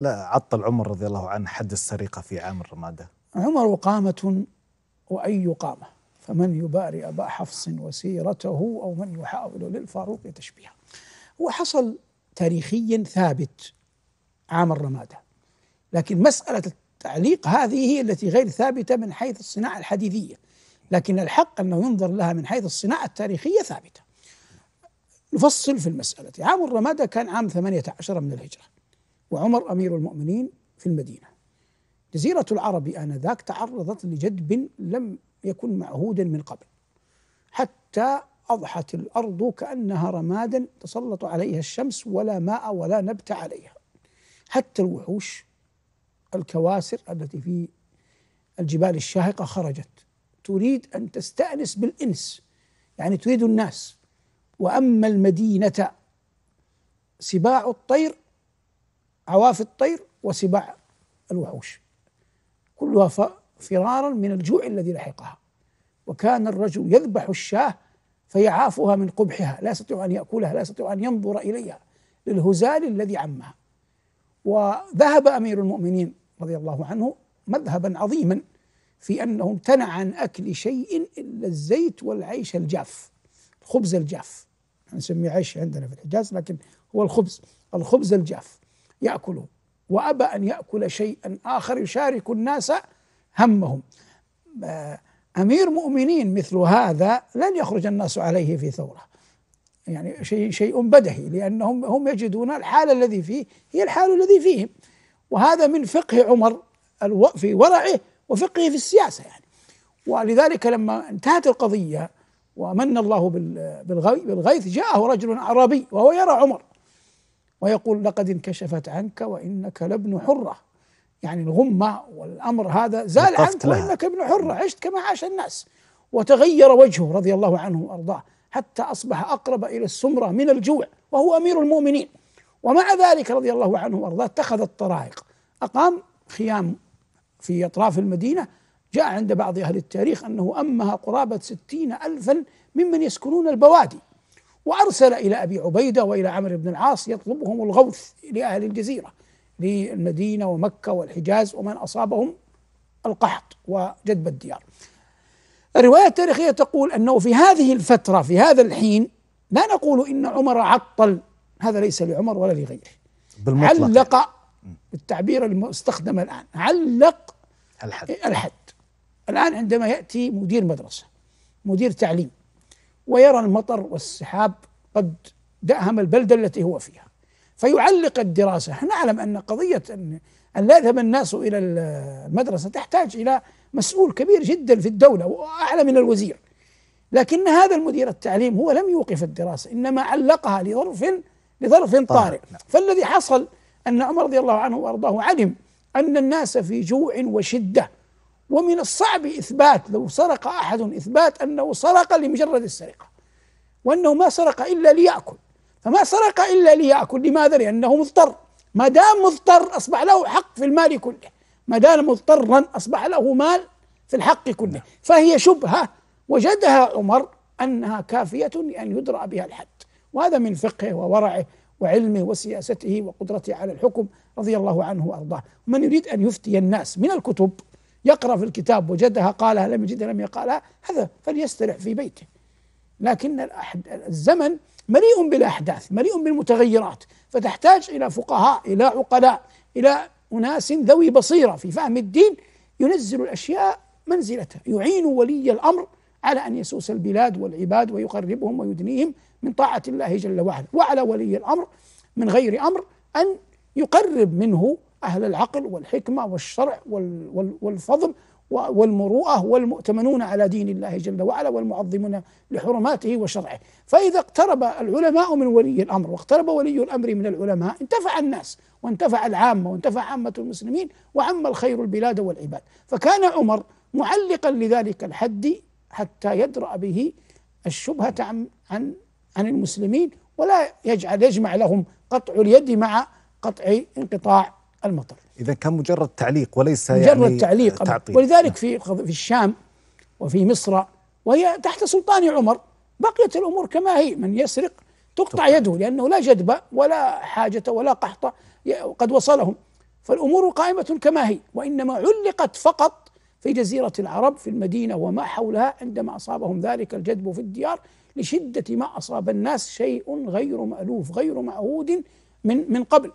لا عطل عمر رضي الله عنه حد السرقة في عام الرمادة عمر قامة وأي قامة فمن يباري أبا حفص وسيرته أو من يحاول للفاروق تشبيها وحصل تاريخيا ثابت عام الرمادة لكن مسألة التعليق هذه هي التي غير ثابتة من حيث الصناعة الحديثية لكن الحق أنه ينظر لها من حيث الصناعة التاريخية ثابتة نفصل في المسألة عام الرمادة كان عام 18 من الهجرة وعمر أمير المؤمنين في المدينة جزيرة العرب آنذاك تعرضت لجدب لم يكن معهودا من قبل حتى أضحت الأرض كأنها رمادا تسلط عليها الشمس ولا ماء ولا نبت عليها حتى الوحوش الكواسر التي في الجبال الشاهقة خرجت تريد أن تستأنس بالإنس يعني تريد الناس وأما المدينة سباع الطير عواف الطير وسباع الوحوش كلها فرارا من الجوع الذي لحقها وكان الرجل يذبح الشاه فيعافها من قبحها لا يستطيع ان ياكلها لا يستطيع ان ينظر اليها للهزال الذي عمها وذهب امير المؤمنين رضي الله عنه مذهبا عظيما في انه امتنع عن اكل شيء الا الزيت والعيش الجاف الخبز الجاف نسميه عيش عندنا في الحجاز لكن هو الخبز الخبز الجاف ياكله وابى ان ياكل شيئا اخر يشارك الناس همهم آه، امير مؤمنين مثل هذا لن يخرج الناس عليه في ثوره يعني شيء شيء بدهي لانهم هم يجدون الحال الذي فيه هي الحال الذي فيهم وهذا من فقه عمر في ورعه وفقهه في السياسه يعني ولذلك لما انتهت القضيه ومن الله بالغيث جاءه رجل اعرابي وهو يرى عمر ويقول لقد انكشفت عنك وإنك لابن حرة يعني الغمة والأمر هذا زال عنك لها. وإنك ابن حرة عشت كما عاش الناس وتغير وجهه رضي الله عنه وأرضاه حتى أصبح أقرب إلى السمرة من الجوع وهو أمير المؤمنين ومع ذلك رضي الله عنه وأرضاه اتخذ الطرائق أقام خيام في أطراف المدينة جاء عند بعض أهل التاريخ أنه أمها قرابة ستين ألفا ممن يسكنون البوادي وأرسل إلى أبي عبيدة وإلى عمرو بن العاص يطلبهم الغوث لأهل الجزيرة للمدينة ومكة والحجاز ومن أصابهم القحط وجدب الديار الرواية التاريخية تقول أنه في هذه الفترة في هذا الحين لا نقول إن عمر عطل هذا ليس لعمر ولا لغيره بالمطلق علق التعبير المستخدم الآن علق الحد الحد الآن عندما يأتي مدير مدرسة مدير تعليم ويرى المطر والسحاب قد دأهم البلدة التي هو فيها فيعلق الدراسة نعلم أن قضية أن, أن لا يذهب الناس إلى المدرسة تحتاج إلى مسؤول كبير جدا في الدولة وأعلى من الوزير لكن هذا المدير التعليم هو لم يوقف الدراسة إنما علقها لظرف لظرف طارئ نعم. فالذي حصل أن عمر رضي الله عنه وأرضاه علم أن الناس في جوع وشدة ومن الصعب إثبات لو سرق أحد إثبات أنه سرق لمجرد السرقة وأنه ما سرق إلا ليأكل فما سرق إلا ليأكل لماذا؟ لأنه مضطر ما دام مضطر أصبح له حق في المال كله ما دام مضطرا أصبح له مال في الحق كله فهي شبهة وجدها عمر أنها كافية لأن يدرأ بها الحد وهذا من فقهه وورعه وعلمه وسياسته وقدرته على الحكم رضي الله عنه وأرضاه من يريد أن يفتي الناس من الكتب يقرأ في الكتاب وجدها قالها لم يجدها لم يقالها هذا فليسترع في بيته لكن الزمن مليء بالأحداث مليء بالمتغيرات فتحتاج إلى فقهاء إلى عقلاء إلى أناس ذوي بصيرة في فهم الدين ينزل الأشياء منزلتها يعين ولي الأمر على أن يسوس البلاد والعباد ويقربهم ويدنيهم من طاعة الله جل وعلا وعلى ولي الأمر من غير أمر أن يقرب منه أهل العقل والحكمة والشرع والفضل والمروءة والمؤتمنون على دين الله جل وعلا والمعظمون لحرماته وشرعه فإذا اقترب العلماء من ولي الأمر واقترب ولي الأمر من العلماء انتفع الناس وانتفع العامة وانتفع عامة المسلمين وعم الخير البلاد والعباد فكان عمر معلقا لذلك الحد حتى يدرأ به الشبهة عن عن عن المسلمين ولا يجعل يجمع لهم قطع اليد مع قطع انقطاع المطر إذا كان مجرد تعليق وليس يعني مجرد يعني تعليق تعطيل. ولذلك في في الشام وفي مصر وهي تحت سلطان عمر بقيت الأمور كما هي من يسرق تقطع يده لأنه لا جدب ولا حاجة ولا قحط قد وصلهم فالأمور قائمة كما هي وإنما علقت فقط في جزيرة العرب في المدينة وما حولها عندما أصابهم ذلك الجدب في الديار لشدة ما أصاب الناس شيء غير مألوف غير معهود من من قبل